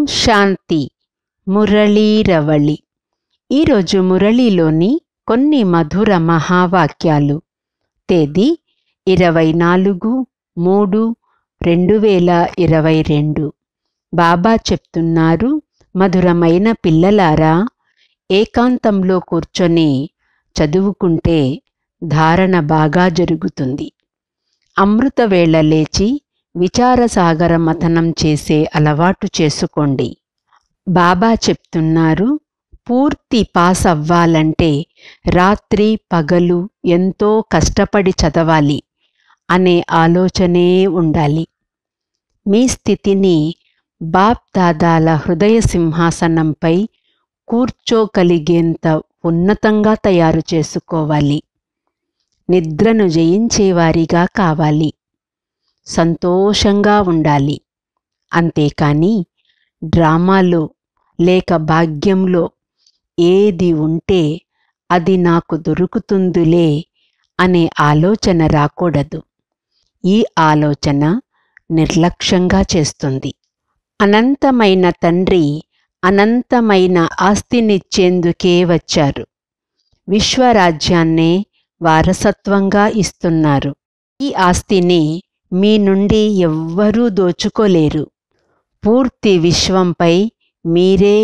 ఓం శాంతి మురళీరవళి ఈరోజు మురళీలోని కొన్ని మధుర మహావాక్యాలు తేదీ ఇరవై నాలుగు మూడు రెండు వేల ఇరవై రెండు బాబా చెప్తున్నారు మధురమైన పిల్లలారా ఏకాంతంలో కూర్చొని చదువుకుంటే ధారణ బాగా జరుగుతుంది అమృత వేళ లేచి విచారసాగర మథనం చేసే అలవాటు చేసుకోండి బాబా చెప్తున్నారు పూర్తి పాస్ అవ్వాలంటే రాత్రి పగలు ఎంతో కష్టపడి చదవాలి అనే ఆలోచనే ఉండాలి మీ స్థితిని బాప్ దాదాల హృదయ సింహాసనంపై కూర్చోగలిగేంత ఉన్నతంగా తయారు చేసుకోవాలి నిద్రను జయించేవారిగా కావాలి సంతోషంగా ఉండాలి అంతేకాని డ్రామాలో లేక భాగ్యంలో ఏది ఉంటే అది నాకు దొరుకుతుందిలే అనే ఆలోచన రాకూడదు ఈ ఆలోచన నిర్లక్ష్యంగా చేస్తుంది అనంతమైన తండ్రి అనంతమైన ఆస్తినిచ్చేందుకే వచ్చారు విశ్వరాజ్యాన్నే వారసత్వంగా ఇస్తున్నారు ఈ ఆస్తిని మీ నుండి ఎవ్వరూ దోచుకోలేరు పూర్తి విశ్వంపై మీరే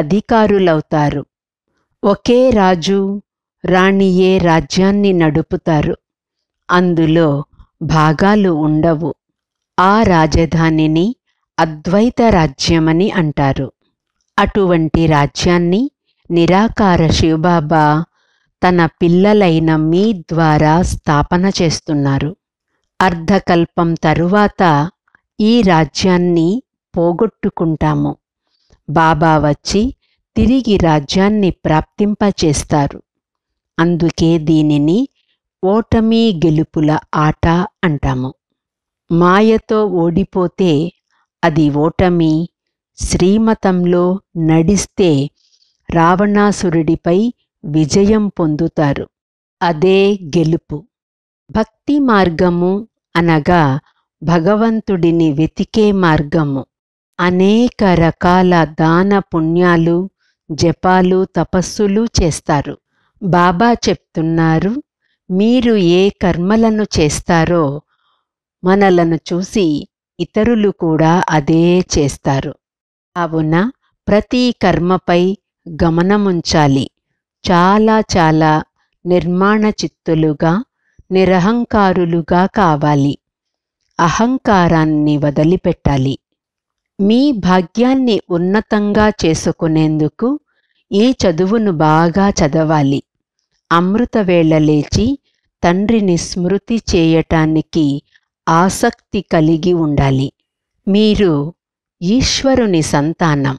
అధికారులవుతారు ఒకే రాజు రాణియే రాజ్యాన్ని నడుపుతారు అందులో భాగాలు ఉండవు ఆ రాజధానిని అద్వైత రాజ్యమని అంటారు అటువంటి రాజ్యాన్ని నిరాకార శివబాబా తన పిల్లలైన మీ ద్వారా స్థాపన చేస్తున్నారు అర్ధకల్పం తరువాత ఈ రాజ్యాన్ని పోగొట్టుకుంటాము బాబా వచ్చి తిరిగి రాజ్యాన్ని ప్రాప్తింపచేస్తారు అందుకే దీనిని ఓటమి గెలుపుల ఆట అంటాము మాయతో ఓడిపోతే అది ఓటమి శ్రీమతంలో నడిస్తే రావణాసురుడిపై విజయం పొందుతారు అదే గెలుపు భక్తి మార్గము అనగా భగవంతుడిని వెతికే మార్గము అనేక రకాల దాన పుణ్యాలు జపాలు తపస్సులు చేస్తారు బాబా చెప్తున్నారు మీరు ఏ కర్మలను చేస్తారో మనలను చూసి ఇతరులు కూడా అదే చేస్తారు అవున ప్రతి కర్మపై గమనముంచాలి చాలా చాలా నిర్మాణ చిత్తులుగా నిరహంకారులుగా కావాలి అహంకారాన్ని వదిలిపెట్టాలి మీ భాగ్యాన్ని ఉన్నతంగా చేసుకునేందుకు ఈ చదువును బాగా చదవాలి అమృతవేళ లేచి తండ్రిని స్మృతి చేయటానికి ఆసక్తి కలిగి ఉండాలి మీరు ఈశ్వరుని సంతానం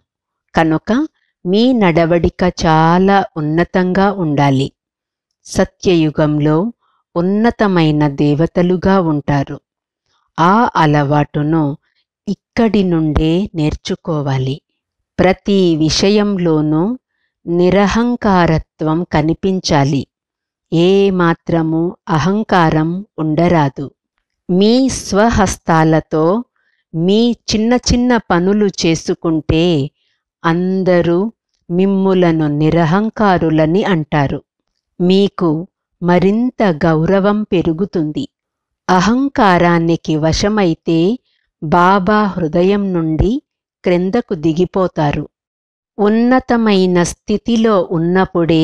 కనుక మీ నడవడిక చాలా ఉన్నతంగా ఉండాలి సత్యయుగంలో ఉన్నతమైన దేవతలుగా ఉంటారు ఆ అలవాటును ఇక్కడి నుండే నేర్చుకోవాలి ప్రతి విషయంలోనూ నిరహంకారత్వం కనిపించాలి ఏ మాత్రము అహంకారం ఉండరాదు మీ స్వహస్తాలతో మీ చిన్న చిన్న పనులు చేసుకుంటే అందరూ మిమ్ములను నిరహంకారులని అంటారు మీకు మరింత గౌరవం పెరుగుతుంది అహంకారానికి వశమైతే బాబా హృదయం నుండి క్రిందకు దిగిపోతారు ఉన్నతమైన స్థితిలో ఉన్నప్పుడే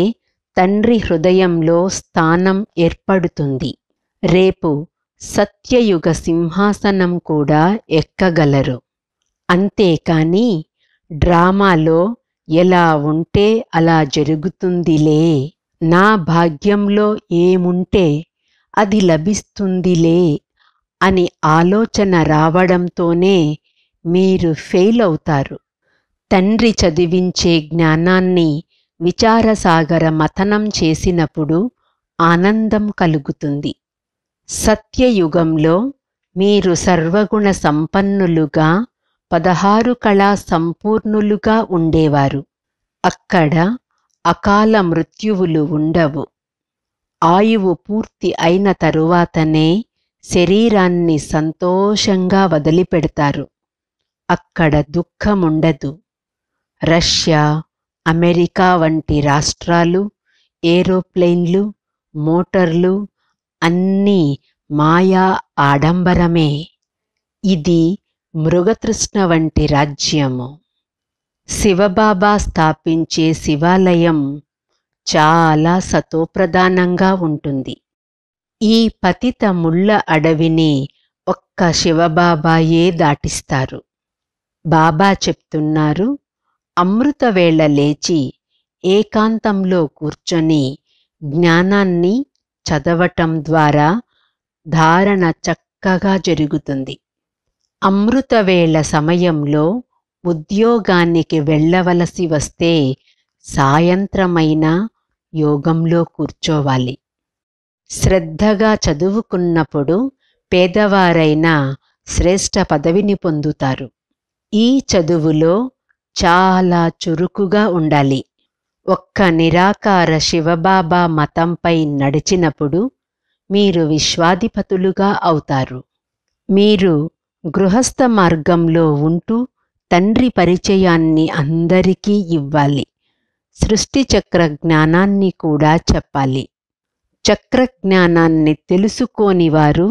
తండ్రి హృదయంలో స్థానం ఏర్పడుతుంది రేపు సత్యయుగ సింహాసనం కూడా ఎక్కగలరు అంతేకాని డ్రామాలో ఎలా ఉంటే అలా జరుగుతుందిలే నా భాగ్యంలో ఏముంటే అది లభిస్తుందిలే అని ఆలోచన రావడంతోనే మీరు ఫెయిల్ అవుతారు తండ్రి చదివించే జ్ఞానాన్ని విచారసాగర మథనం చేసినప్పుడు ఆనందం కలుగుతుంది సత్యయుగంలో మీరు సర్వగుణ సంపన్నులుగా పదహారు కళా సంపూర్ణులుగా ఉండేవారు అక్కడ అకాల మృత్యువులు ఉండవు ఆయువు పూర్తి అయిన తరువాతనే శరీరాన్ని సంతోషంగా వదిలిపెడతారు అక్కడ దుఃఖముండదు రష్యా అమెరికా వంటి రాష్ట్రాలు ఏరోప్లెయిన్లు మోటార్లు అన్నీ మాయా ఆడంబరమే ఇది మృగతృష్ణ వంటి రాజ్యము శివబాబా స్థాపించే శివాలయం చాలా సతోప్రధానంగా ఉంటుంది ఈ పతిత ముళ్ళ అడవిని ఒక్క శివబాబాయే దాటిస్తారు బాబా చెప్తున్నారు అమృతవేళ లేచి ఏకాంతంలో కూర్చొని జ్ఞానాన్ని చదవటం ద్వారా ధారణ చక్కగా జరుగుతుంది అమృతవేళ సమయంలో ఉద్యోగానికి వెళ్ళవలసి వస్తే సాయంత్రమైన యోగంలో కూర్చోవాలి శ్రద్ధగా చదువుకున్నప్పుడు పేదవారైన శ్రేష్ట పదవిని పొందుతారు ఈ చదువులో చాలా చురుకుగా ఉండాలి ఒక్క నిరాకార శివబాబా మతంపై నడిచినప్పుడు మీరు విశ్వాధిపతులుగా అవుతారు మీరు గృహస్థ మార్గంలో ఉంటూ తండ్రి పరిచయాన్ని అందరికీ ఇవ్వాలి సృష్టి చక్ర జ్ఞానాన్ని కూడా చెప్పాలి చక్ర జ్ఞానాన్ని తెలుసుకోని వారు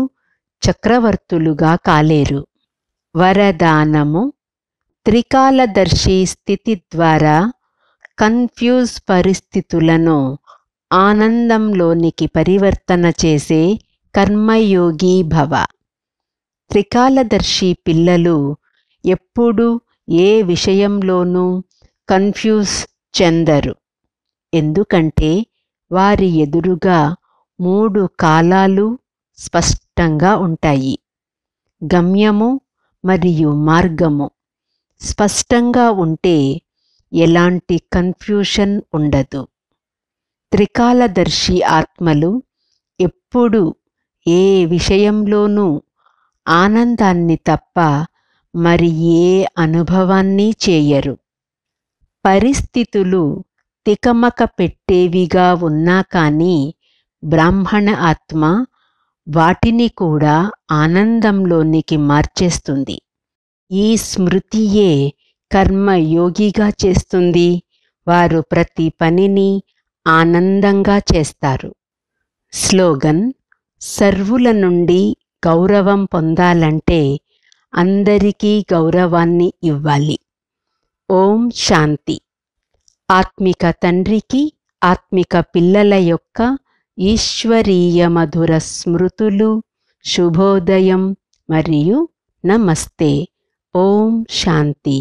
చక్రవర్తులుగా కాలేరు వరదానము త్రికాలదర్శి స్థితి ద్వారా కన్ఫ్యూజ్ పరిస్థితులను ఆనందంలోనికి పరివర్తన చేసే కర్మయోగి భవ త్రికాలదర్శి పిల్లలు ఎప్పుడూ ఏ విషయంలోనూ కన్ఫ్యూజ్ చెందరు ఎందుకంటే వారి ఎదురుగా మూడు కాలాలు స్పష్టంగా ఉంటాయి గమ్యము మరియు మార్గము స్పష్టంగా ఉంటే ఎలాంటి కన్ఫ్యూషన్ ఉండదు త్రికాలదర్శి ఆత్మలు ఎప్పుడూ ఏ విషయంలోనూ ఆనందాన్ని తప్ప మరి ఏ అనుభవాన్ని చేయరు పరిస్థితులు తికమక పెట్టేవిగా ఉన్నా కానీ బ్రాహ్మణ ఆత్మ వాటిని కూడా ఆనందంలోనికి మార్చేస్తుంది ఈ స్మృతియే కర్మయోగిగా చేస్తుంది వారు ప్రతి పనిని ఆనందంగా చేస్తారు స్లోగన్ సర్వుల నుండి గౌరవం పొందాలంటే అందరికీ గౌరవాన్ని ఇవ్వాలి ఓం శాంతి ఆత్మిక తండ్రికి ఆత్మిక పిల్లల యొక్క ఈశ్వరీయ మధుర స్మృతులు శుభోదయం మరియు నమస్తే ఓం శాంతి